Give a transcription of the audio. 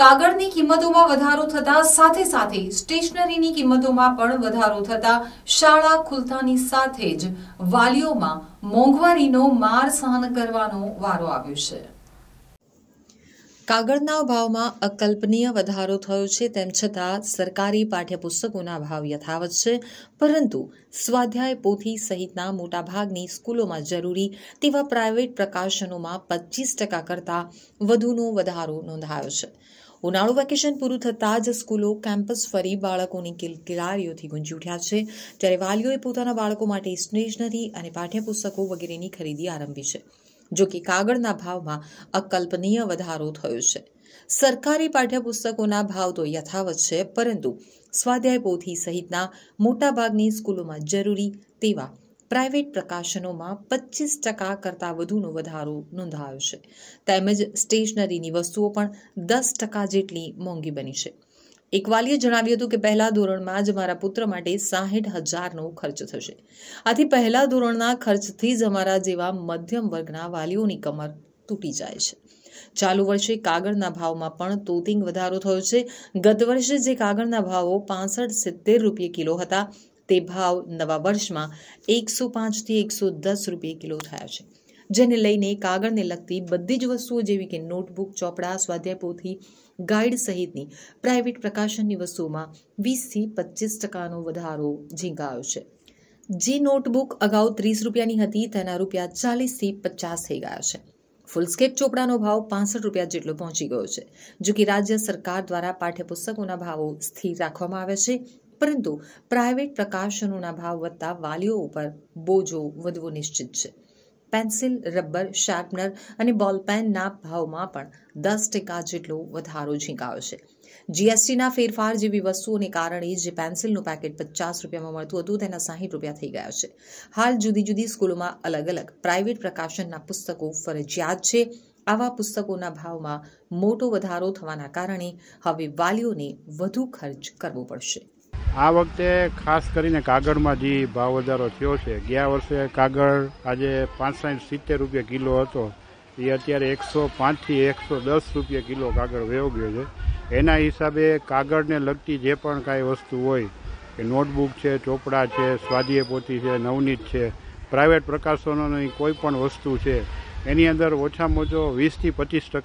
કાગળની કિંમતોમાં વધારો થતા સાથે સાથે સ્ટેશનરીની કિંમતોમાં પણ વધારો થતા શાળા ખુલતાની સાથે જ વાલીઓમાં મોંઘવારીનો માર સહન કરવાનો વારો આવ્યો છે કાગળના ભાવમાં અકલ્પનીય વધારો થયો છે તેમ છતાં સરકારી પાઠ્યપુસ્તકોના ભાવ યથાવત છે પરંતુ સ્વાધ્યાય પોથી સહિતના મોટાભાગની સ્કૂલોમાં જરૂરી તેવા પ્રાઇવેટ પ્રકાશનોમાં પચીસ ટકા કરતાં વધુનો વધારો નોંધાયો છે ઉનાળુ વેકેશન પૂરું થતાં જ સ્કૂલો કેમ્પસ ફરી બાળકોની કિલકિલારીઓથી ગુંજી ઉઠ્યા છે ત્યારે વાલીઓએ પોતાના બાળકો માટે સ્ટેશનરી અને પાઠ્યપુસ્તકો વગેરેની ખરીદી આરંભી છે જો કે કાગળના ભાવમાં અકલ્પનીય વધારો થયો છે સરકારી પાઠ્યપુસ્તકોના ભાવ તો યથાવત છે પરંતુ સ્વાધ્યાય પોથી સહિતના મોટાભાગની સ્કૂલોમાં જરૂરી તેવા પ્રાઇવેટ પ્રકાશનોમાં પચીસ ટકા કરતાં વધુનો વધારો નોંધાયો છે તેમજ સ્ટેશનરીની વસ્તુઓ પણ દસ ટકા જેટલી મોંઘી બની છે એકવાલીએ જણાવ્યું હતું કે પહેલા ધોરણમાં જ મારા પુત્ર માટે સાહીઠ હજારનો ખર્ચ થશે આથી પહેલા ધોરણના ખર્ચથી જ અમારા જેવા મધ્યમ વર્ગના વાલીઓની કમર તૂટી જાય છે ચાલુ વર્ષે કાગળના ભાવમાં પણ તોતિંગ વધારો થયો છે ગત વર્ષે જે કાગળના ભાવો પાસઠ સિત્તેર રૂપિયે કિલો હતા તે ભાવ નવા વર્ષમાં એકસો પાંચથી એકસો દસ રૂપિયે કિલો થયા છે જેને લઈને કાગળને લગતી બધી જ વસ્તુઓ જેવી કે નોટબુક ચોપડા સ્વાધ્યાય પોથી ગાઈડ સહિતની પ્રાઇવેટ પ્રકાશનની વસ્તુઓમાં વીસથી પચીસ ટકાનો વધારો ઝીંકાયો છે જે નોટબુક અગાઉ ત્રીસ રૂપિયાની હતી તેના રૂપિયા ચાલીસથી પચાસ થઈ ગયા છે ફૂલસ્કેપ ચોપડાનો ભાવ પાસઠ રૂપિયા જેટલો પહોંચી ગયો છે જો કે રાજ્ય સરકાર દ્વારા પાઠ્યપુસ્તકોના ભાવો સ્થિર રાખવામાં આવે છે પરંતુ પ્રાઇવેટ પ્રકાશનોના ભાવ વધતા વાલીઓ ઉપર બોજો વધવો નિશ્ચિત છે પેન્સિલ રબર શાર્પનર અને બોલપેનના ભાવમાં પણ દસ ટકા જેટલો વધારો ઝીંકાયો છે જીએસટીના ફેરફાર જેવી વસ્તુઓને કારણે જે પેન્સિલનું પેકેટ પચાસ રૂપિયામાં મળતું હતું તેના સાહીઠ રૂપિયા થઈ ગયા છે હાલ જુદી જુદી સ્કૂલોમાં અલગ અલગ પ્રાઇવેટ પ્રકાશનના પુસ્તકો ફરજિયાત છે આવા પુસ્તકોના ભાવમાં મોટો વધારો થવાના કારણે હવે વાલીઓને વધુ ખર્ચ કરવો પડશે આ વખતે ખાસ કરીને કાગળમાં જે ભાવ વધારો થયો છે ગયા વર્ષે કાગળ આજે પાંચ સાઠ સિત્તેર રૂપિયા કિલો હતો એ અત્યારે એકસો પાંચથી એકસો દસ રૂપિયા કિલો કાગળ વયો ગયો છે એના હિસાબે કાગળને લગતી જે પણ કાંઈ વસ્તુ હોય કે નોટબુક છે ચોપડા છે સ્વાધ્યાય પોથી છે નવનીત છે પ્રાઇવેટ પ્રકાશનોની કોઈ પણ વસ્તુ છે એની અંદર ઓછામાં ઓછો વીસથી પચીસ ટકા